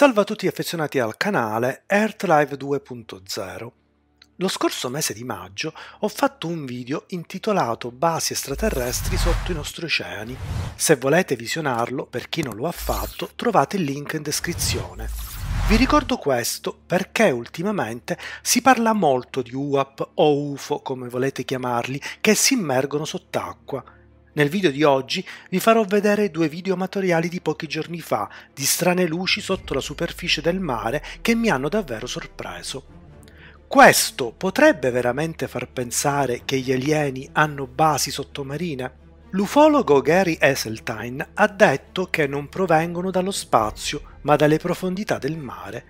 Salve a tutti affezionati al canale Earthlive 2.0. Lo scorso mese di maggio ho fatto un video intitolato Basi extraterrestri sotto i nostri oceani. Se volete visionarlo, per chi non lo ha fatto, trovate il link in descrizione. Vi ricordo questo perché ultimamente si parla molto di UAP o UFO, come volete chiamarli, che si immergono sott'acqua nel video di oggi vi farò vedere due video amatoriali di pochi giorni fa, di strane luci sotto la superficie del mare che mi hanno davvero sorpreso. Questo potrebbe veramente far pensare che gli alieni hanno basi sottomarine? L'ufologo Gary Eseltine ha detto che non provengono dallo spazio, ma dalle profondità del mare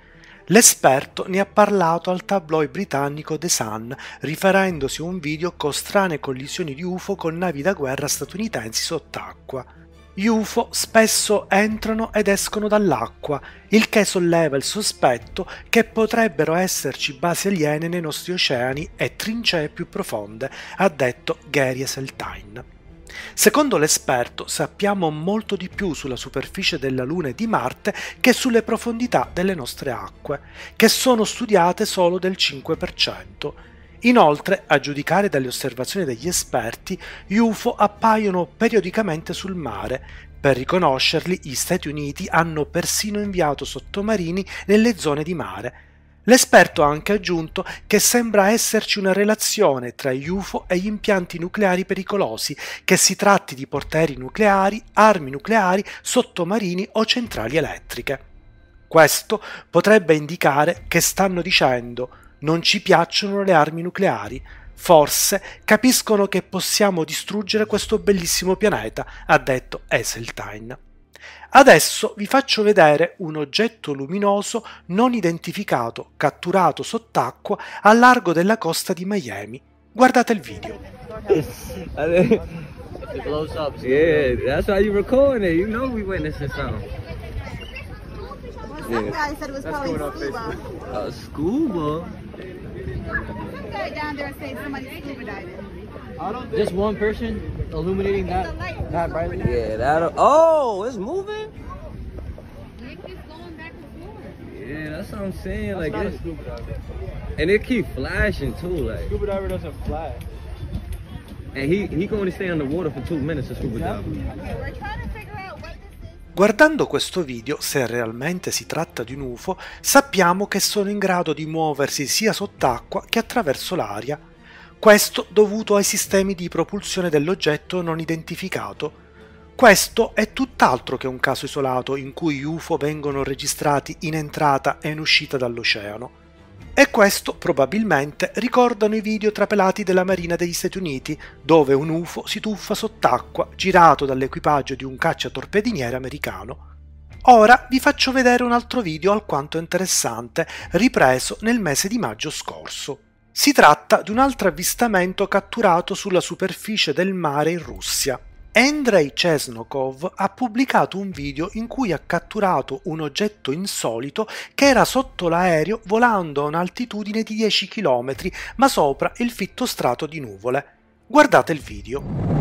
L'esperto ne ha parlato al tabloid britannico The Sun, riferendosi a un video con strane collisioni di UFO con navi da guerra statunitensi sott'acqua. Gli UFO spesso entrano ed escono dall'acqua, il che solleva il sospetto che potrebbero esserci basi aliene nei nostri oceani e trincee più profonde, ha detto Gary Seltine. Secondo l'esperto sappiamo molto di più sulla superficie della Luna e di Marte che sulle profondità delle nostre acque, che sono studiate solo del 5%. Inoltre, a giudicare dalle osservazioni degli esperti, gli UFO appaiono periodicamente sul mare. Per riconoscerli, gli Stati Uniti hanno persino inviato sottomarini nelle zone di mare. L'esperto ha anche aggiunto che sembra esserci una relazione tra gli UFO e gli impianti nucleari pericolosi, che si tratti di porteri nucleari, armi nucleari, sottomarini o centrali elettriche. Questo potrebbe indicare che stanno dicendo non ci piacciono le armi nucleari, forse capiscono che possiamo distruggere questo bellissimo pianeta, ha detto Eseltine. Adesso vi faccio vedere un oggetto luminoso non identificato catturato sott'acqua a largo della costa di Miami. Guardate il video. It blows up. Yeah, that's why you recording it. You know we witnessing something. Well, yeah. guy said it scuba. Uh, scuba? Some guy down there said somebody scuba diving. Just one person illuminating that that brightly. Yeah, that. Oh, it's moving. Yeah, that's what I'm saying. That's like, it's, and it keep flashing too. Like, scuba diver doesn't flash. And he he can only stay underwater for two minutes. A scuba diver. Guardando questo video, se realmente si tratta di un UFO, sappiamo che sono in grado di muoversi sia sott'acqua che attraverso l'aria questo dovuto ai sistemi di propulsione dell'oggetto non identificato. Questo è tutt'altro che un caso isolato in cui UFO vengono registrati in entrata e in uscita dall'oceano. E questo probabilmente ricordano i video trapelati della Marina degli Stati Uniti, dove un UFO si tuffa sott'acqua, girato dall'equipaggio di un cacciatorpediniere americano. Ora vi faccio vedere un altro video alquanto interessante, ripreso nel mese di maggio scorso. Si tratta di un altro avvistamento catturato sulla superficie del mare in Russia. Andrei Cesnokov ha pubblicato un video in cui ha catturato un oggetto insolito che era sotto l'aereo volando a un'altitudine di 10 km ma sopra il fitto strato di nuvole. Guardate il video.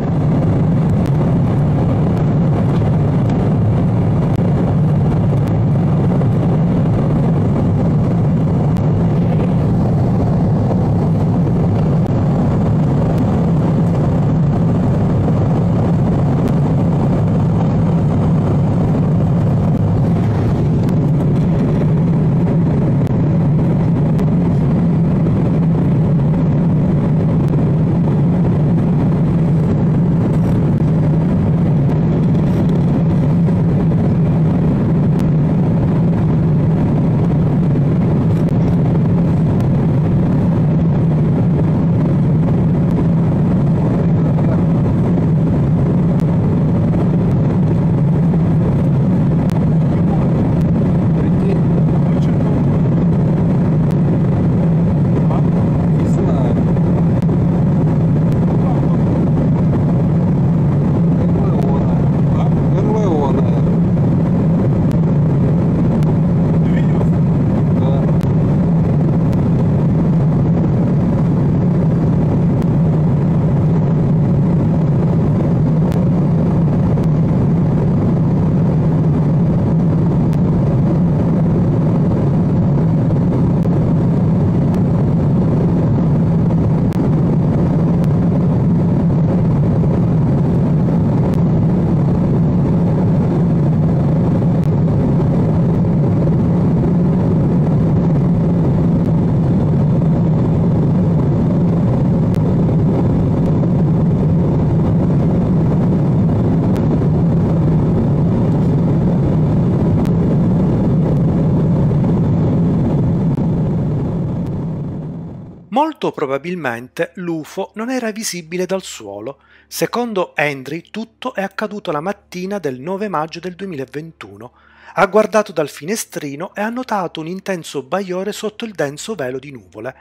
Molto probabilmente l'UFO non era visibile dal suolo. Secondo Henry tutto è accaduto la mattina del 9 maggio del 2021. Ha guardato dal finestrino e ha notato un intenso bagliore sotto il denso velo di nuvole.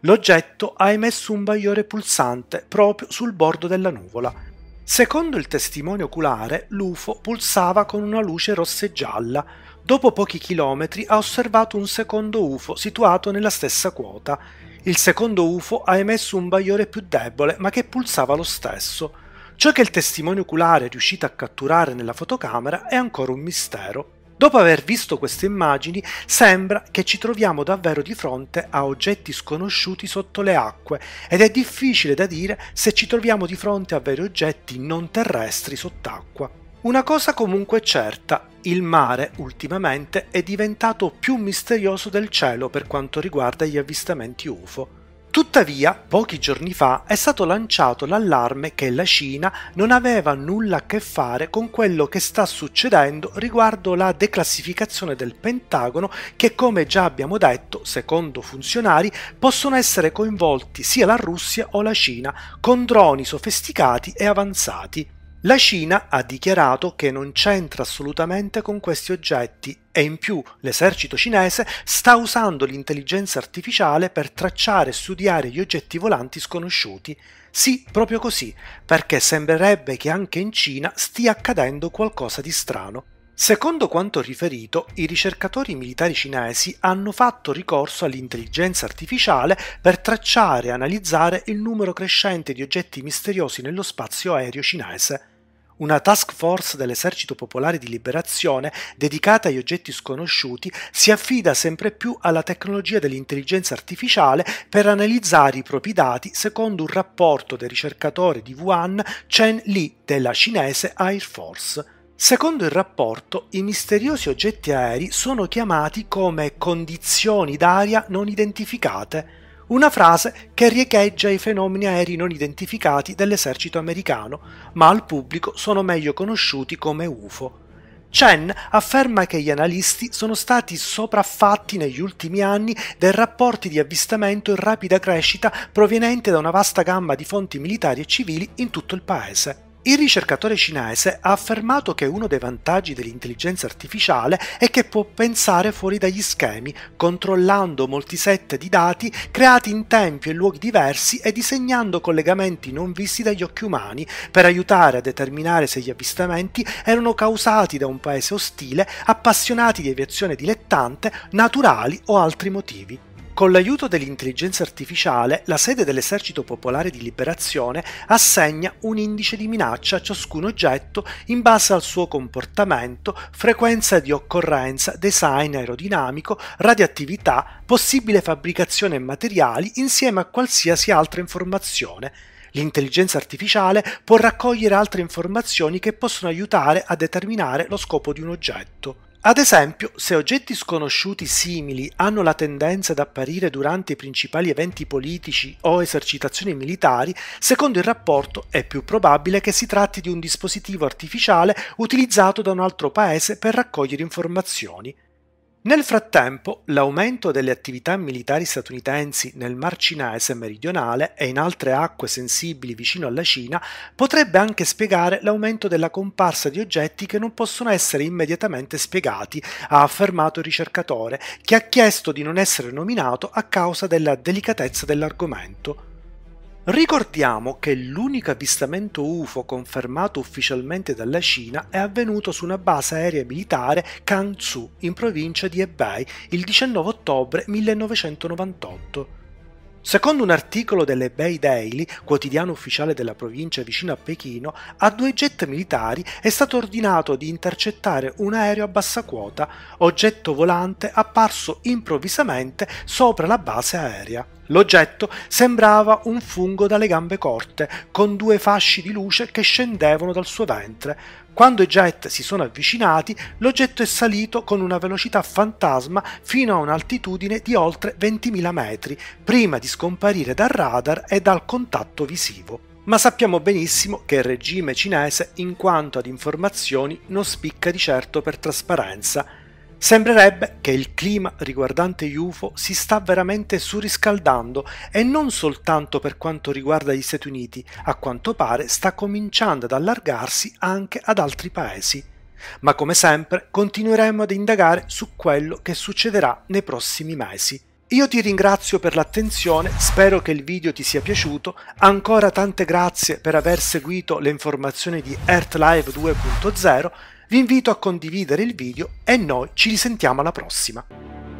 L'oggetto ha emesso un bagliore pulsante proprio sul bordo della nuvola. Secondo il testimone oculare, l'UFO pulsava con una luce rossa e gialla. Dopo pochi chilometri ha osservato un secondo UFO situato nella stessa quota. Il secondo UFO ha emesso un bagliore più debole, ma che pulsava lo stesso. Ciò che il testimone oculare è riuscito a catturare nella fotocamera è ancora un mistero. Dopo aver visto queste immagini, sembra che ci troviamo davvero di fronte a oggetti sconosciuti sotto le acque ed è difficile da dire se ci troviamo di fronte a veri oggetti non terrestri sott'acqua. Una cosa comunque certa, il mare ultimamente è diventato più misterioso del cielo per quanto riguarda gli avvistamenti UFO. Tuttavia, pochi giorni fa è stato lanciato l'allarme che la Cina non aveva nulla a che fare con quello che sta succedendo riguardo la declassificazione del Pentagono che, come già abbiamo detto, secondo funzionari, possono essere coinvolti sia la Russia o la Cina con droni sofisticati e avanzati. La Cina ha dichiarato che non c'entra assolutamente con questi oggetti e in più l'esercito cinese sta usando l'intelligenza artificiale per tracciare e studiare gli oggetti volanti sconosciuti. Sì, proprio così, perché sembrerebbe che anche in Cina stia accadendo qualcosa di strano. Secondo quanto riferito, i ricercatori militari cinesi hanno fatto ricorso all'intelligenza artificiale per tracciare e analizzare il numero crescente di oggetti misteriosi nello spazio aereo cinese. Una task force dell'Esercito Popolare di Liberazione dedicata agli oggetti sconosciuti si affida sempre più alla tecnologia dell'intelligenza artificiale per analizzare i propri dati secondo un rapporto del ricercatore di Wuhan Chen Li della cinese Air Force. Secondo il rapporto, i misteriosi oggetti aerei sono chiamati come condizioni d'aria non identificate, una frase che riecheggia i fenomeni aerei non identificati dell'esercito americano, ma al pubblico sono meglio conosciuti come UFO. Chen afferma che gli analisti sono stati sopraffatti negli ultimi anni dai rapporti di avvistamento in rapida crescita proveniente da una vasta gamma di fonti militari e civili in tutto il paese. Il ricercatore cinese ha affermato che uno dei vantaggi dell'intelligenza artificiale è che può pensare fuori dagli schemi, controllando molti set di dati creati in tempi e luoghi diversi e disegnando collegamenti non visti dagli occhi umani per aiutare a determinare se gli avvistamenti erano causati da un paese ostile, appassionati di aviazione dilettante, naturali o altri motivi. Con l'aiuto dell'intelligenza artificiale, la sede dell'Esercito Popolare di Liberazione assegna un indice di minaccia a ciascun oggetto in base al suo comportamento, frequenza di occorrenza, design aerodinamico, radioattività, possibile fabbricazione e materiali insieme a qualsiasi altra informazione. L'intelligenza artificiale può raccogliere altre informazioni che possono aiutare a determinare lo scopo di un oggetto. Ad esempio, se oggetti sconosciuti simili hanno la tendenza ad apparire durante i principali eventi politici o esercitazioni militari, secondo il rapporto è più probabile che si tratti di un dispositivo artificiale utilizzato da un altro paese per raccogliere informazioni nel frattempo, l'aumento delle attività militari statunitensi nel Mar Cinese meridionale e in altre acque sensibili vicino alla Cina potrebbe anche spiegare l'aumento della comparsa di oggetti che non possono essere immediatamente spiegati, ha affermato il ricercatore, che ha chiesto di non essere nominato a causa della delicatezza dell'argomento. Ricordiamo che l'unico avvistamento UFO confermato ufficialmente dalla Cina è avvenuto su una base aerea militare Kangsu in provincia di Hebei il 19 ottobre 1998. Secondo un articolo delle Bay Daily, quotidiano ufficiale della provincia vicino a Pechino, a due jet militari è stato ordinato di intercettare un aereo a bassa quota, oggetto volante apparso improvvisamente sopra la base aerea. L'oggetto sembrava un fungo dalle gambe corte, con due fasci di luce che scendevano dal suo ventre. Quando i jet si sono avvicinati, l'oggetto è salito con una velocità fantasma fino a un'altitudine di oltre 20.000 metri, prima di scomparire dal radar e dal contatto visivo. Ma sappiamo benissimo che il regime cinese, in quanto ad informazioni, non spicca di certo per trasparenza, Sembrerebbe che il clima riguardante UFO si sta veramente surriscaldando e non soltanto per quanto riguarda gli Stati Uniti, a quanto pare sta cominciando ad allargarsi anche ad altri paesi. Ma come sempre continueremo ad indagare su quello che succederà nei prossimi mesi. Io ti ringrazio per l'attenzione, spero che il video ti sia piaciuto, ancora tante grazie per aver seguito le informazioni di EarthLive 2.0 vi invito a condividere il video e noi ci risentiamo alla prossima.